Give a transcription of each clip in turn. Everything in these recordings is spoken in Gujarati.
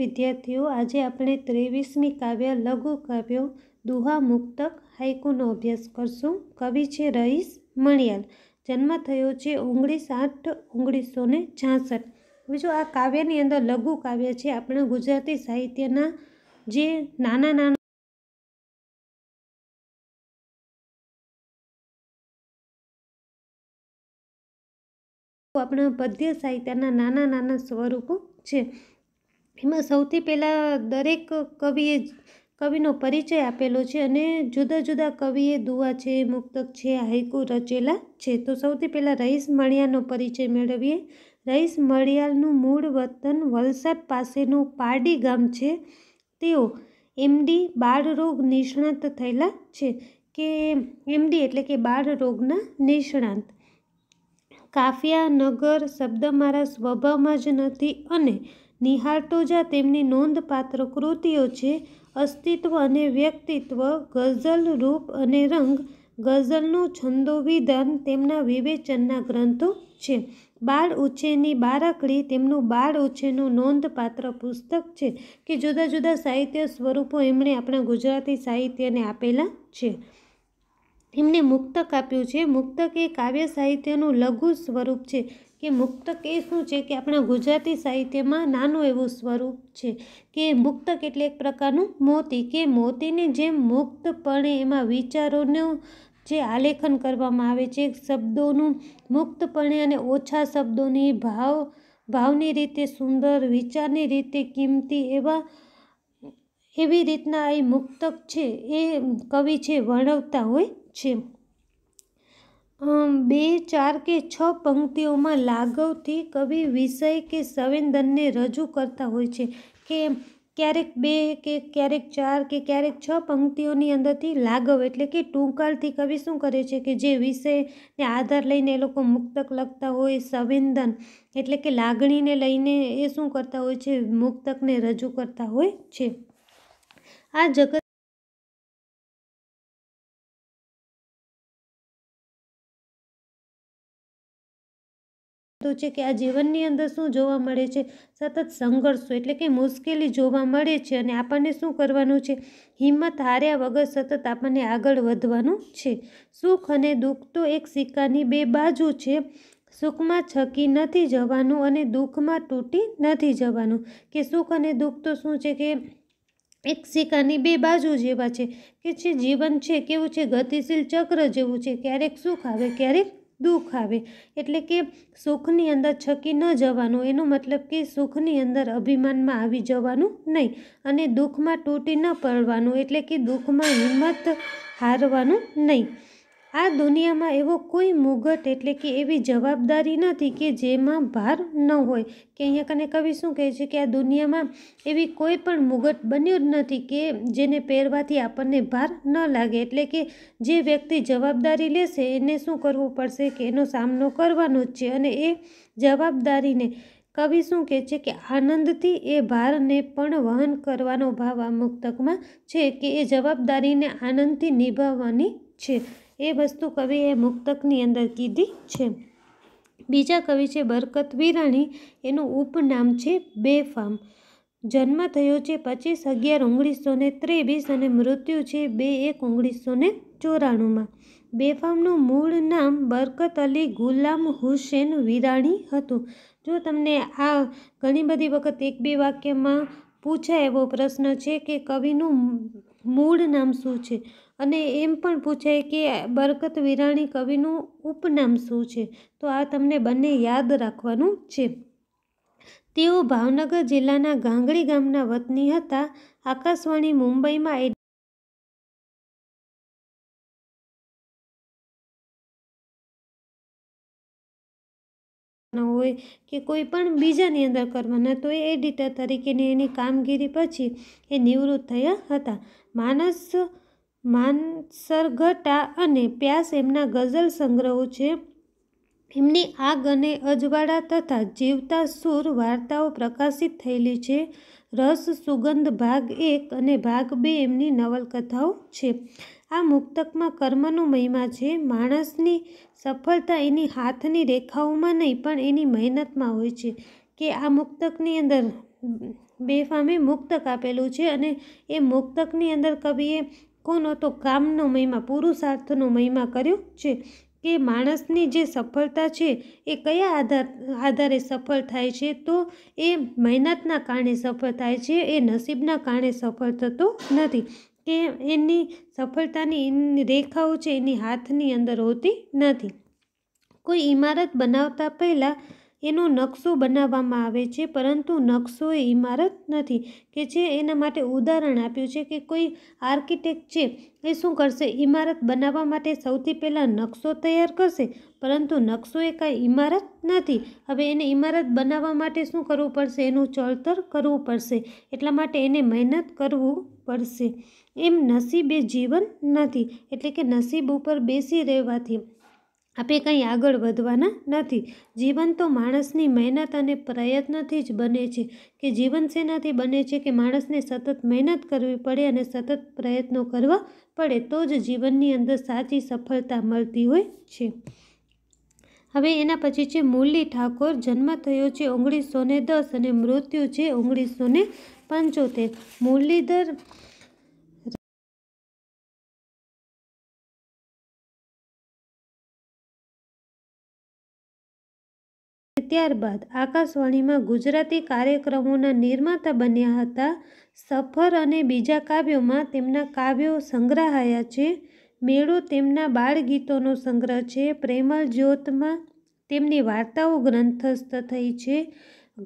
વિદ્યાર્થીઓ આજે આપણે ત્રેવીસમી કાવ્ય લઘુ કાવ્યો દુહા મુક્તક હાઇકુનો અભ્યાસ કરશું કવિ છે રહીશ મણિયાલ જન્મ થયો છે ઓગણીસ આઠ ઓગણીસો ને છાસઠ હવે જો આ કાવ્યની અંદર લઘુ કાવ્ય છે આપણા ગુજરાતી સાહિત્યના જે નાના નાના આપણા પદ્ય સાહિત્યના નાના નાના સ્વરૂપો છે એમાં સૌથી પહેલાં દરેક કવિએ કવિનો પરિચય આપેલો છે અને જુદા જુદા કવિએ દુઆ છે મુક્તક છે હાઈકુ રચેલા છે તો સૌથી પહેલાં રહીશ મણિયાનો પરિચય મેળવીએ રહીશ મણિયાલનું મૂળ વતન વલસાડ પાસેનું પારડી ગામ છે તેઓ એમડી બાળરોગ નિષ્ણાંત થયેલા છે કે એમડી એટલે કે બાળરોગના નિષ્ણાંત કાફિયા નગર શબ્દ મારા સ્વભાવમાં જ નથી અને નિહાળટોજા તેમની નોંધપાત્ર કૃતિઓ છે અસ્તિત્વ અને વ્યક્તિત્વ ગઝલ રૂપ અને રંગ ગઝલનું છંદો વિધાન તેમના વિવેચનના ગ્રંથો છે બાળ ઉછેરની બારાકડી તેમનું બાળ ઉછેરનું નોંધપાત્ર પુસ્તક છે કે જુદા જુદા સાહિત્ય સ્વરૂપો એમણે આપણા ગુજરાતી સાહિત્યને આપેલા છે એમને મુક્તક આપ્યું છે મુક્તક એ કાવ્ય સાહિત્યનું લઘુ સ્વરૂપ છે કે મુક્તક એ શું છે કે આપણા ગુજરાતી સાહિત્યમાં નાનું એવું સ્વરૂપ છે કે મુક્તક એટલે એક પ્રકારનું મોતી કે મોતીને જેમ મુક્તપણે એમાં વિચારોનું જે આલેખન કરવામાં આવે છે શબ્દોનું મુક્તપણે અને ઓછા શબ્દોની ભાવ ભાવની રીતે સુંદર વિચારની રીતે કિંમતી એવા એવી રીતના એ મુક્તક છે એ કવિ છે વર્ણવતા હોય છે બે ચાર કે છ પંક્તિઓમાં લાગવથી કવિ વિષય કે સંવેદનને રજૂ કરતા હોય છે કે ક્યારેક બે કે ક્યારેક ચાર કે ક્યારેક છ પંક્તિઓની અંદરથી લાગવ એટલે કે ટૂંકાળથી કવિ શું કરે છે કે જે વિષયને આધાર લઈને એ લોકો મુક્તક લખતા હોય સંવેદન એટલે કે લાગણીને લઈને એ શું કરતા હોય છે મુક્તકને રજૂ કરતા હોય છે આ જગત વસ્તુ છે કે આ જીવનની અંદર શું જોવા મળે છે સતત સંઘર્ષો એટલે કે મુશ્કેલી જોવા મળે છે અને આપણને શું કરવાનું છે હિંમત હાર્યા વગર સતત આપણને આગળ વધવાનું છે સુખ અને દુઃખ તો એક સિક્કાની બે બાજુ છે સુખમાં છકી નથી જવાનું અને દુઃખમાં તૂટી નથી જવાનું કે સુખ અને દુઃખ તો શું છે કે એક સિક્કાની બે બાજુ જેવા છે કે જે જીવન છે કેવું છે ગતિશીલ ચક્ર જેવું છે ક્યારેક સુખ આવે ક્યારેક દુઃખ આવે એટલે કે સુખની અંદર છકી ન જવાનું એનો મતલબ કે સુખની અંદર અભિમાનમાં આવી જવાનું નહીં અને દુઃખમાં તૂટી ન પડવાનું એટલે કે દુઃખમાં હિંમત હારવાનું નહીં આ દુનિયામાં એવો કોઈ મુગટ એટલે કે એવી જવાબદારી નથી કે જેમાં ભાર ન હોય કે અહીંયા કને કવિ શું કહે છે કે આ દુનિયામાં એવી કોઈ પણ મુગટ બન્યું જ નથી કે જેને પહેરવાથી આપણને ભાર ન લાગે એટલે કે જે વ્યક્તિ જવાબદારી લેશે એને શું કરવું પડશે કે એનો સામનો કરવાનો જ છે અને એ જવાબદારીને કવિ શું કહે છે કે આનંદથી એ ભારને પણ વહન કરવાનો ભાવ આ મુક્તકમાં છે કે એ જવાબદારીને આનંદથી નિભાવવાની છે એ વસ્તુ કવિએ મુક્તકની અંદર કીધી છે બીજા કવિ છે બરકત વિરાણી એનું ઉપનામ છે બેફામ જન્મ થયો છે પચીસ અગિયાર ઓગણીસો ને ત્રેવીસ અને મૃત્યુ છે બે એક ઓગણીસો ને ચોરાણુંમાં બેફામનું મૂળ નામ બરકત અલી ગુલામ હુસેન વિરાણી હતું જો તમને આ ઘણી બધી વખત એક બે વાક્યમાં પૂછાય એવો પ્રશ્ન છે કે કવિનું મૂળ નામ શું છે અને એમ પણ પૂછાય કે બરકત વિરાણી કવિનું ઉપનામ શું છે તો આ તમને બંને યાદ રાખવાનું છે તેઓ ભાવનગર જિલ્લાના ગાંગડી ગામના વતની હતા આકાશવાણી મુંબઈમાં હોય કે કોઈ પણ બીજાની અંદર કરવાના તો એ એડિટર તરીકેની એની કામગીરી પછી એ નિવૃત્ત થયા હતા માનસ માનસરઘટા અને પ્યાસ એમના ગઝલ સંગ્રહો છે એમની આગ અને અજવાળા તથા જીવતા સુર વાર્તાઓ પ્રકાશિત થયેલી છે રસ સુગંધ ભાગ એક અને ભાગ બે એમની નવલકથાઓ છે આ મુક્તકમાં કર્મનો મહિમા છે માણસની સફળતા એની હાથની રેખાઓમાં નહીં પણ એની મહેનતમાં હોય છે કે આ મુક્તકની અંદર બેફામે મુક્તક આપેલું છે અને એ મુક્તકની અંદર કવિએ કોનો તો કામનો મહિમા પુરુષાર્થનો મહિમા કર્યો છે કે માણસની જે સફળતા છે એ કયા આધાર આધારે સફળ થાય છે તો એ મહેનતના કારણે સફળ થાય છે એ નસીબના કારણે સફળ થતો નથી કે એની સફળતાની એની રેખાઓ છે એની હાથની અંદર હોતી નથી કોઈ ઇમારત બનાવતા પહેલાં એનો નકશો બનાવવામાં આવે છે પરંતુ નકશો એ ઇમારત નથી કે જે એના માટે ઉદાહરણ આપ્યું છે કે કોઈ આર્કિટેક્ટ છે એ શું કરશે ઇમારત બનાવવા માટે સૌથી પહેલાં નકશો તૈયાર કરશે પરંતુ નકશો એ કાંઈ ઇમારત નથી હવે એને ઇમારત બનાવવા માટે શું કરવું પડશે એનું ચળતર કરવું પડશે એટલા માટે એને મહેનત કરવું પડશે એમ નસીબ એ જીવન નથી એટલે કે નસીબ ઉપર બેસી રહેવાથી આપણે કંઈ આગળ વધવાના નથી જીવન તો માણસની મહેનત અને પ્રયત્નથી જ બને છે કે જીવન શેનાથી બને છે કે માણસને સતત મહેનત કરવી પડે અને સતત પ્રયત્નો કરવા પડે તો જ જીવનની અંદર સાચી સફળતા મળતી હોય છે હવે એના પછી છે મુરલી ઠાકોર જન્મ થયો છે ઓગણીસો ને દસ અને મૃત્યુ છે ઓગણીસો ને પંચોતેર મુરલીધર ત્યારબાદ આકાશવાણીમાં ગુજરાતી કાર્યક્રમોના નિર્માતા બન્યા હતા સફર અને બીજા કાવ્યોમાં તેમના કાવ્યો સંગ્રહાયા છે મેળો તેમના બાળગીતોનો સંગ્રહ છે પ્રેમલ જ્યોતમાં તેમની વાર્તાઓ ગ્રંથસ્થ થઈ છે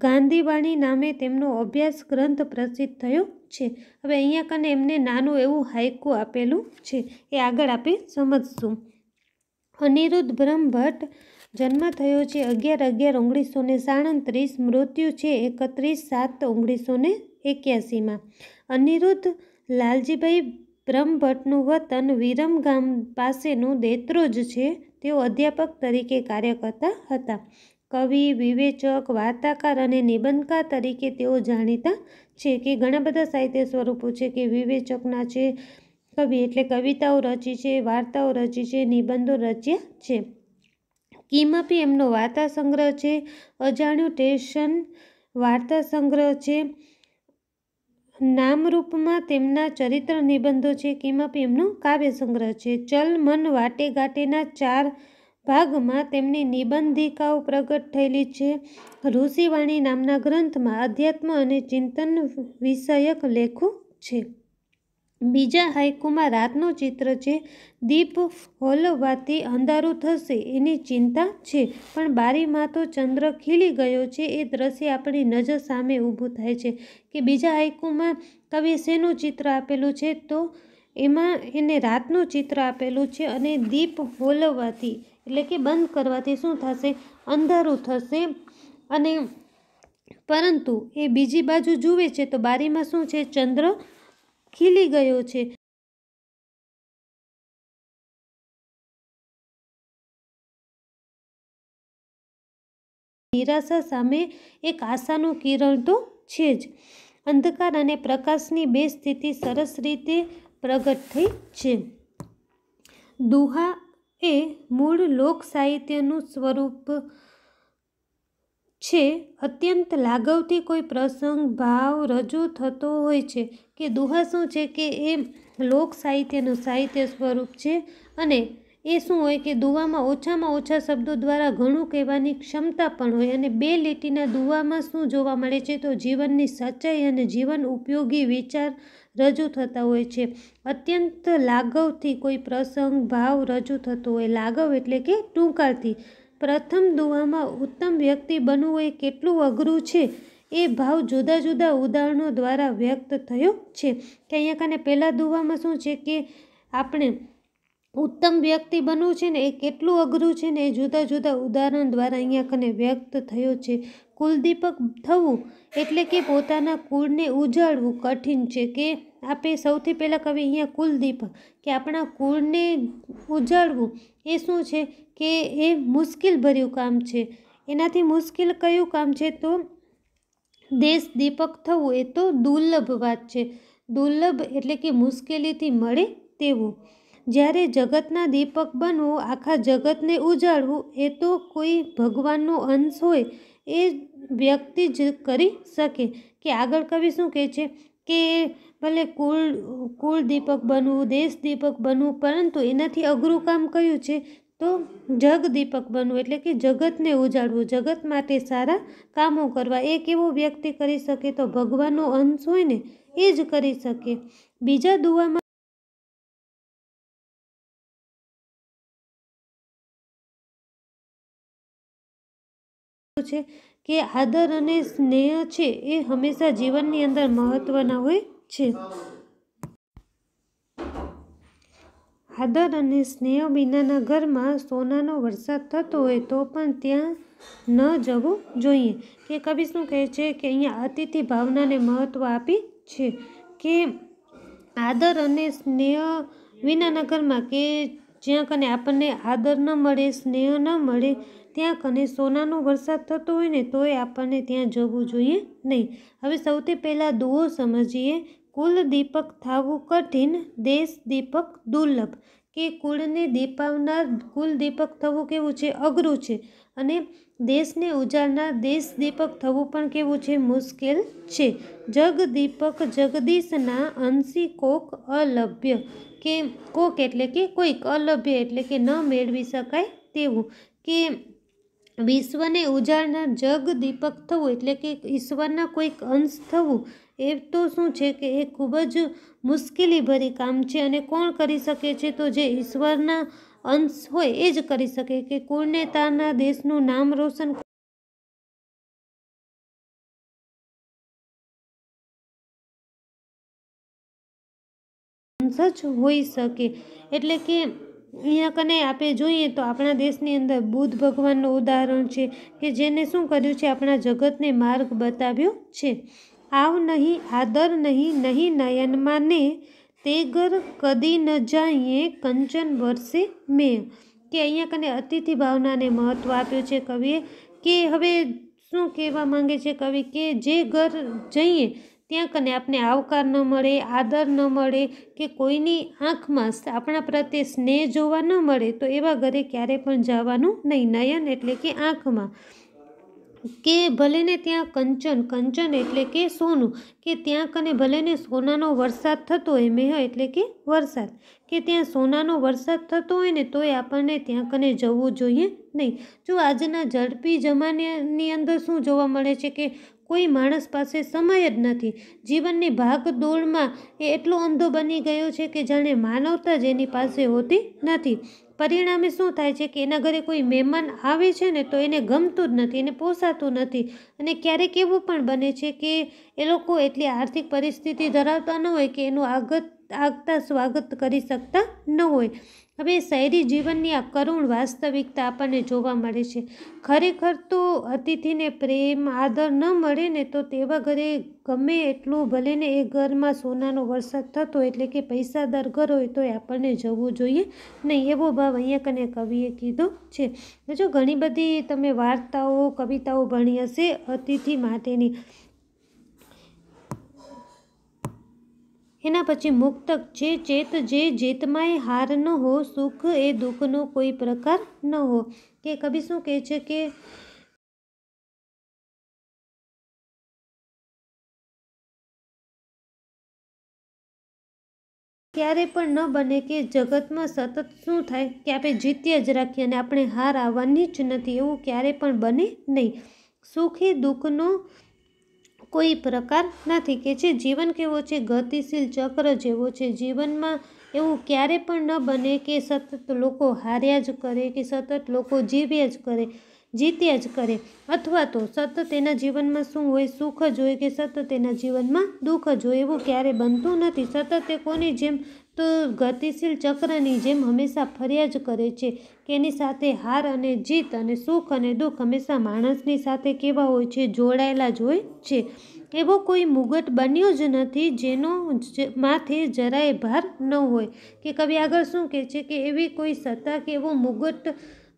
ગાંધીવાણી નામે તેમનો અભ્યાસ ગ્રંથ પ્રસિદ્ધ થયો છે હવે અહીંયા કને એમને નાનું એવું હાઇકુ આપેલું છે એ આગળ આપણે સમજશું અનિરુદ્ધ બ્રહ્મભટ્ટ જન્મ થયો છે અગિયાર અગિયાર ઓગણીસો ને સાડત્રીસ મૃત્યુ છે એકત્રીસ સાત ઓગણીસો ને એક્યાસીમાં અનિરુદ્ધ લાલજીભાઈ બ્રહ્મભટ્ટનું વતન વિરમગામ ગામ પાસેનું દેત્રોજ છે તેઓ અધ્યાપક તરીકે કાર્ય કરતા હતા કવિ વિવેચક વાર્તાકાર અને નિબંધકાર તરીકે તેઓ જાણીતા છે કે ઘણા બધા સાહિત્ય સ્વરૂપો છે કે વિવેચકના છે કવિ એટલે કવિતાઓ રચી છે વાર્તાઓ રચી છે નિબંધો રચ્યા છે કિમપી એમનો વાર્તા સંગ્રહ છે અજાણ્યું ટેશન વાર્તા સંગ્રહ છે નામરૂપમાં તેમના ચરિત્ર નિબંધો છે કિમપી એમનો કાવ્ય સંગ્રહ છે ચલ મન વાટે ગાટેના ચાર ભાગમાં તેમની નિબંધિકાઓ પ્રગટ થયેલી છે ઋષિવાણી નામના ગ્રંથમાં અધ્યાત્મ અને ચિંતન વિષયક લેખો છે બીજા હાઇકુમાં રાતનું ચિત્ર છે દીપ હોલવાથી અંધારું થશે એની ચિંતા છે પણ બારીમાં તો ચંદ્ર ખીલી ગયો છે એ દ્રશ્ય આપણી નજર સામે ઊભું થાય છે કે બીજા હાઇકુમાં કવિ શેનું ચિત્ર આપેલું છે તો એમાં એને રાતનું ચિત્ર આપેલું છે અને દીપ હોલવાથી એટલે કે બંધ કરવાથી શું થશે અંધારું થશે અને પરંતુ એ બીજી બાજુ જુએ છે તો બારીમાં શું છે ચંદ્ર ખીલી ગયો છે નિરાશા સામે એક આશાનું કિરણ તો છે જ અંધકાર અને પ્રકાશની બે સ્થિતિ સરસ રીતે પ્રગટ થઈ છે દુહા એ મૂળ લોક સાહિત્યનું સ્વરૂપ છે અત્યંત લાગવથી કોઈ પ્રસંગ ભાવ રજૂ થતો હોય છે કે દુહા શું છે કે એ લોક સાહિત્યનું સાહિત્ય સ્વરૂપ છે અને એ શું હોય કે દુવામાં ઓછામાં ઓછા શબ્દો દ્વારા ઘણું કહેવાની ક્ષમતા પણ હોય અને બે લીટીના દુવામાં શું જોવા મળે છે તો જીવનની સચ્ચાઈ અને જીવન ઉપયોગી વિચાર રજૂ થતા હોય છે અત્યંત લાગવથી કોઈ પ્રસંગ ભાવ રજૂ થતો હોય લાગવ એટલે કે ટૂંકાળથી પ્રથમ દુવામાં ઉત્તમ વ્યક્તિ બનવું એ કેટલું અઘરું છે એ ભાવ જુદા જુદા ઉદાહરણો દ્વારા વ્યક્ત થયો છે કે અહીંયા કને પહેલાં દુવામાં શું છે કે આપણે ઉત્તમ વ્યક્તિ બનવું છે ને એ કેટલું અઘરું છે ને એ જુદા જુદા ઉદાહરણ દ્વારા અહીંયા કને વ્યક્ત થયો છે કુલદીપક થવું એટલે કે પોતાના કુળને ઉજાળવું કઠિન છે કે આપણે સૌથી પહેલાં કવિ અહીંયા કુલદીપ કે આપણા કુળને ઉજાળવું એ શું છે કે એ મુશ્કેલ ભર્યું કામ છે એનાથી મુશ્કેલ કયું કામ છે તો દેશ દીપક થવું એ તો દુર્લભ વાત છે દુર્લભ એટલે કે મુશ્કેલીથી મળે તેવું જ્યારે જગતના દીપક બનવું આખા જગતને ઉજાડવું એ તો કોઈ ભગવાનનો અંશ હોય એ વ્યક્તિ જ કરી શકે કે આગળ કવિ શું કહે છે કે ભલે કુળ કુળ દીપક બનવું દેશ દીપક બનવું પરંતુ એનાથી અઘરું કામ કયું છે તો જગ દીપક બનવું એટલે કે જગતને ઉજાડવું જગત માટે સારા કામો કરવા એ કેવો વ્યક્તિ કરી શકે તો ભગવાનનો અંશ હોય ને એ જ કરી શકે બીજા દુવામાં છે કે આદર અને સ્નેહ છે એ હંમેશા જીવનની અંદર મહત્વના હોય છે આદર અને સ્નેહ વિનાના ઘરમાં સોનાનો વરસાદ થતો હોય તો પણ ત્યાં ન જવું જોઈએ કે કવિ શું કહે છે કે અહીંયા અતિથિ ભાવનાને મહત્ત્વ આપી છે કે આદર અને સ્નેહ વિનાના ઘરમાં કે જ્યાં કને આપણને આદર ન મળે સ્નેહ ન મળે ત્યાં કને સોનાનો વરસાદ થતો હોય ને તોય આપણને ત્યાં જવું જોઈએ નહીં હવે સૌથી પહેલાં દુઓ સમજીએ કુલ દીપક થાવું કઠિન દેશ દીપક દુર્લભ કે કુળને દીપાવનાર કુલ દીપક થવું કેવું છે અઘરું છે અને દેશને ઉજાડનાર દેશ દીપક થવું પણ કેવું છે મુશ્કેલ છે જગ દીપક જગદીશના અંશી કોક અલભ્ય કે કોક એટલે કે કોઈક અલભ્ય એટલે કે ન મેળવી શકાય તેવું કે વિશ્વને ઉજાળનાર જગ દીપક થવું એટલે કે ઈશ્વરના કોઈક અંશ થવું એ તો શું છે કે એ ખૂબ જ મુશ્કેલીભરી કામ છે અને કોણ કરી શકે છે તો જે ઈશ્વરના અંશ હોય એ જ કરી શકે કે કોળને તારના દેશનું નામ રોશન અંશ જ હોઈ શકે એટલે કે અહીંયા કને આપણે જોઈએ તો આપણા દેશની અંદર બુદ્ધ ભગવાનનું ઉદાહરણ છે કે જેને શું કર્યું છે આપણા જગતને માર્ગ બતાવ્યો છે આવ નહીં આદર નહીં નહીં નયનમાં ને ઘર કદી ન જાઈએ કંચન વર્ષે મેં કે અહીંયા કને અતિથિ ભાવનાને મહત્ત્વ આપ્યું છે કવિએ કે હવે શું કહેવા માંગે છે કવિ કે જે ઘર જઈએ ત્યાં કને આપને આવકાર ન મળે આદર ન મળે કે કોઈની આંખમાં આપણા પ્રત્યે સ્નેહ જોવા ન મળે તો એવા ઘરે ક્યારેય પણ જવાનું નહીં નયન એટલે કે આંખમાં કે ભલે ને ત્યાં કંચન કંચન એટલે કે સોનું કે ત્યાં કને ભલે ને સોનાનો વરસાદ થતો હોય મેહ એટલે કે વરસાદ કે ત્યાં સોનાનો વરસાદ થતો હોય ને તોય આપણને ત્યાં કને જવું જોઈએ નહીં જો આજના ઝડપી જમાનાની અંદર શું જોવા મળે છે કે કોઈ માણસ પાસે સમય જ નથી જીવનની ભાગદોડમાં એ એટલો અંધો બની ગયો છે કે જાણે માનવતા જ એની પાસે હોતી નથી પરિણામે શું થાય છે કે એના ઘરે કોઈ મહેમાન આવે છે ને તો એને ગમતું જ નથી એને પોસાતું નથી અને ક્યારેક એવું પણ બને છે કે એ લોકો એટલી આર્થિક પરિસ્થિતિ ધરાવતા ન હોય કે એનું આગત આગતા સ્વાગત કરી શકતા ન હોય હવે શહેરી જીવનની આ કરુણ વાસ્તવિકતા આપણને જોવા મળે છે ખરેખર તો અતિથિને પ્રેમ આદર ન મળે ને તો તેવા ઘરે ગમે એટલું ભલે ને એ ઘરમાં સોનાનો વરસાદ થતો એટલે કે પૈસા દર ઘર હોય તો એ આપણને જવું જોઈએ નહીં એવો ભાવ અહીંયા કને કવિએ કીધો છે જો ઘણી બધી તમે વાર્તાઓ કવિતાઓ ભણી હશે અતિથિ માટેની એના પછી મુક્તક જે ચેત જે ચેતમાંય હાર ન હો સુખ એ દુઃખનો કોઈ પ્રકાર ન હો કે કવિ શું કહે છે કે ક્યારે પણ ન બને કે જગતમાં સતત શું થાય કે આપણે જીત્યા જ રાખીએ અને આપણે હાર આવવાની જ નથી એવું ક્યારે પણ બને નહીં સુખ એ દુઃખનો કોઈ પ્રકાર નથી કે છે જીવન કેવો છે ગતિશીલ ચક્ર જેવો છે જીવનમાં એવું ક્યારે પણ ન બને કે સતત લોકો હાર્યા જ કરે કે સતત લોકો જીવ્યા જ કરે જીત્યા જ કરે અથવા તો સતત એના જીવનમાં શું હોય સુખ જ હોય કે સતત તેના જીવનમાં દુઃખ જ હોય એવું ક્યારે બનતું નથી સતત તે કોની જેમ તો ગતિશીલ ચક્રની જેમ હંમેશા ફર્યા જ કરે છે કે એની સાથે હાર અને જીત અને સુખ અને દુઃખ હંમેશા માણસની સાથે કેવા હોય છે જોડાયેલા જ હોય છે એવો કોઈ મુગટ બન્યો જ નથી જેનો માથે જરાય ભાર ન હોય કે કવિ આગળ શું કહે છે કે એવી કોઈ સત્તા કે એવો મુગટ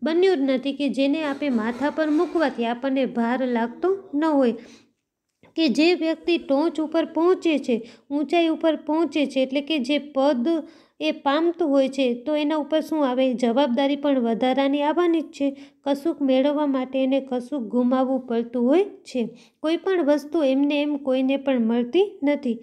બન્યું જ નથી કે જેને આપણે માથા પર મૂકવાથી આપણને ભાર લાગતો ન હોય કે જે વ્યક્તિ ટોચ ઉપર પહોંચે છે ઊંચાઈ ઉપર પહોંચે છે એટલે કે જે પદ એ પામતું હોય છે તો એના ઉપર શું આવે જવાબદારી પણ વધારાની આવવાની જ છે કશુંક મેળવવા માટે એને કશુંક ગુમાવવું પડતું હોય છે કોઈ પણ વસ્તુ એમને એમ કોઈને પણ મળતી નથી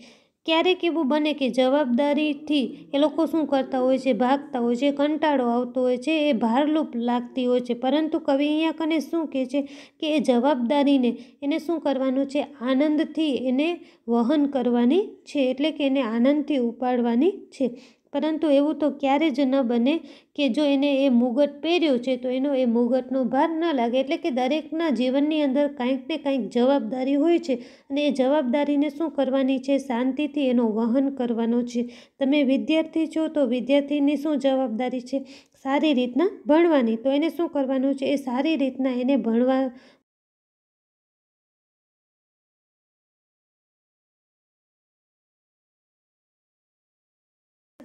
ક્યારેક એવું બને કે જવાબદારીથી એ લોકો શું કરતા હોય છે ભાગતા હોય છે કંટાળો આવતો હોય છે એ ભારલૂપ લાગતી હોય છે પરંતુ કવિ અહીંયા કને શું કહે છે કે એ જવાબદારીને એને શું કરવાનું છે આનંદથી એને વહન કરવાની છે એટલે કે એને આનંદથી ઉપાડવાની છે પરંતુ એવું તો ક્યારે જ ન બને કે જો એને એ મુગટ પહેર્યો છે તો એનો એ મુગટનો ભાર ન લાગે એટલે કે દરેકના જીવનની અંદર કાંઈક ને કાંઈક જવાબદારી હોય છે અને એ જવાબદારીને શું કરવાની છે શાંતિથી એનો વહન કરવાનો છે તમે વિદ્યાર્થી છો તો વિદ્યાર્થીની શું જવાબદારી છે સારી રીતના ભણવાની તો એને શું કરવાનું છે એ સારી રીતના એને ભણવા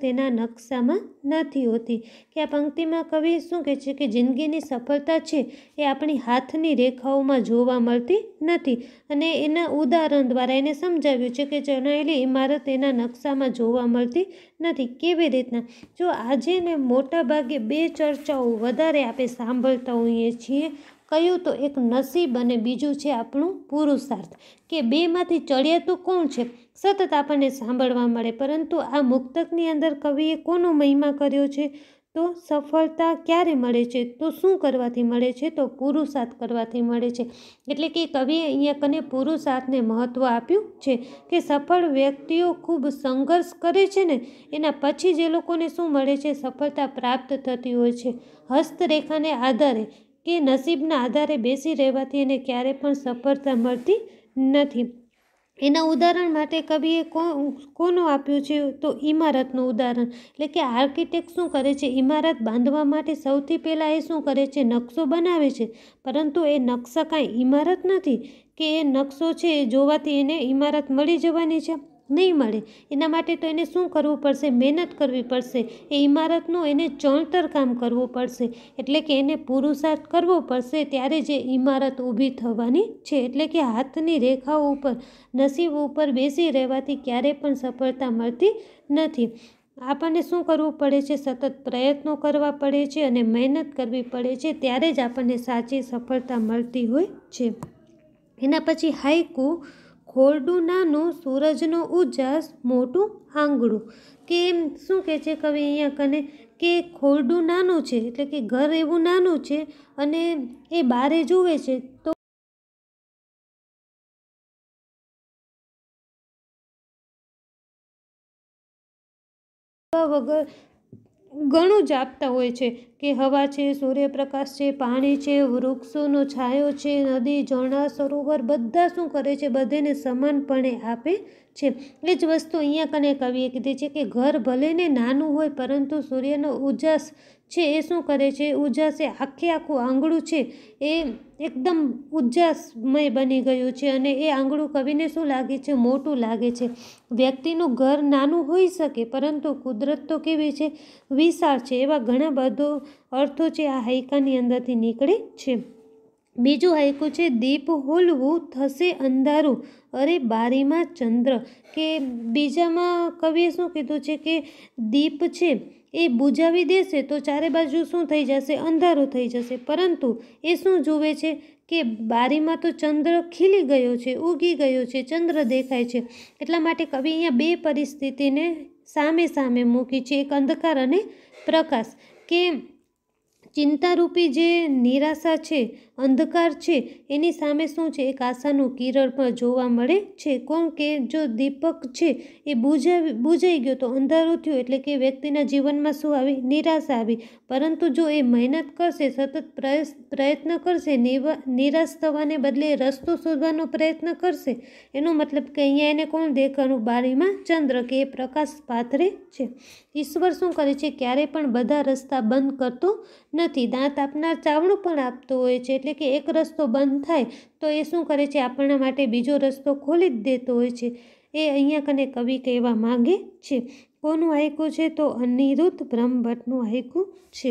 તેના નકશામાં નથી હોતી કે આ પંક્તિમાં કવિ શું કહે છે કે જિંદગીની સફળતા છે એ આપણી હાથની રેખાઓમાં જોવા મળતી નથી અને એના ઉદાહરણ દ્વારા એને સમજાવ્યું છે કે જણાયેલી ઇમારત એના નકશામાં જોવા મળતી નથી કેવી રીતના જો આજે ને મોટાભાગે બે ચર્ચાઓ વધારે આપણે સાંભળતા હોઈએ છીએ કયું તો એક નસીબ અને બીજું છે આપણું પુરુષાર્થ કે બેમાંથી ચડિયાતું કોણ છે સતત આપણને સાંભળવા મળે પરંતુ આ મુક્તકની અંદર કવિએ કોનો મહિમા કર્યો છે તો સફળતા ક્યારે મળે છે તો શું કરવાથી મળે છે તો પુરુષાર્થ કરવાથી મળે છે એટલે કે કવિએ અહીંયા કને પુરુષાર્થને મહત્ત્વ આપ્યું છે કે સફળ વ્યક્તિઓ ખૂબ સંઘર્ષ કરે છે ને એના પછી જે લોકોને શું મળે છે સફળતા પ્રાપ્ત થતી હોય છે હસ્તરેખાને આધારે કે નસીબના આધારે બેસી રહેવાથી એને ક્યારે પણ સફળતા મળતી નથી એના ઉદાહરણ માટે કવિએ કોનું આપ્યું છે તો ઇમારતનું ઉદાહરણ એટલે કે આર્કિટેક્ટ શું કરે છે ઇમારત બાંધવા માટે સૌથી પહેલાં એ શું કરે છે નકશો બનાવે છે પરંતુ એ નકશા કાંઈ ઇમારત નથી કે એ નકશો છે એ જોવાથી એને ઇમારત મળી જવાની છે નહીં મળે એના માટે તો એને શું કરવું પડશે મહેનત કરવી પડશે એ ઇમારતનું એને ચણતર કામ કરવું પડશે એટલે કે એને પુરુષાર્થ કરવો પડશે ત્યારે જે ઇમારત ઊભી થવાની છે એટલે કે હાથની રેખાઓ ઉપર નસીબ ઉપર બેસી રહેવાથી ક્યારેય પણ સફળતા મળતી નથી આપણને શું કરવું પડે છે સતત પ્રયત્નો કરવા પડે છે અને મહેનત કરવી પડે છે ત્યારે જ આપણને સાચી સફળતા મળતી હોય છે એના પછી હાઈકુ ખોરડું નાનું સૂરજનો ઉજાસ મોટું આંગળું કે એમ શું કહે છે કવિ અહીંયા કને કે ખોરડું નાનું છે એટલે કે ઘર એવું નાનું છે અને એ બારે જુએ છે તો વગર ઘણું જ આપતા હોય છે કે હવા છે સૂર્યપ્રકાશ છે પાણી છે વૃક્ષોનો છાંયો છે નદી ઝરણા સરોવર બધા શું કરે છે બધાને સમાનપણે આપે છે એ જ વસ્તુ અહીંયા કને કવિએ કીધી છે કે ઘર ભલે ને નાનું હોય પરંતુ સૂર્યનો ઉજાસ છે એ શું કરે છે ઉજાસ એ આખે આખું આંગળું છે એ એકદમ ઉજાસમય બની ગયું છે અને એ આંગળું કવિને શું લાગે છે મોટું લાગે છે વ્યક્તિનું ઘર નાનું હોઈ શકે પરંતુ કુદરત તો કેવી છે વિશાળ છે એવા ઘણા બધો અર્થો છે આ હાઈકાની અંદરથી નીકળે છે બીજું હાઈકું છે દીપ હોલવું થશે અંધારું અરે બારીમાં ચંદ્ર કે બીજામાં કવિએ શું કીધું છે કે દીપ છે એ બુજાવી દેશે તો ચારે બાજુ શું થઈ જશે અંધારું થઈ જશે પરંતુ એ શું જુએ છે કે બારીમાં તો ચંદ્ર ખીલી ગયો છે ઉગી ગયો છે ચંદ્ર દેખાય છે એટલા માટે કવિ અહીંયા બે પરિસ્થિતિને સામે સામે મૂકી છે એક અંધકાર અને પ્રકાશ કે ચિંતારૂપી જે નિરાશા છે અંધકાર છે એની સામે શું છે એક આશાનું કિરણ પણ જોવા મળે છે કોણ કે જો દીપક છે એ બુજાવી બુજાઈ ગયો તો અંધારું થયું એટલે કે વ્યક્તિના જીવનમાં શું આવી નિરાશા આવી પરંતુ જો એ મહેનત કરશે સતત પ્રયસ પ્રયત્ન કરશે નિરાશ થવાને બદલે રસ્તો શોધવાનો પ્રયત્ન કરશે એનો મતલબ કે અહીંયા એને કોણ દેખાનું બારીમાં ચંદ્ર કે એ પ્રકાશ પાથરે છે ઈશ્વર શું કરે છે ક્યારેય પણ બધા રસ્તા બંધ કરતો નથી દાંત આપનાર ચાવણું પણ આપતો હોય છે એટલે એટલે કે એક રસ્તો બંધ થાય તો એ શું કરે છે આપણા માટે બીજો રસ્તો ખોલી જ દેતો હોય છે એ અહીંયા કને કવિ કહેવા માગે છે કોનું હાઈકુ છે તો અનિરુદ્ધ બ્રહ્મભટ્ટનું હાઈકુ છે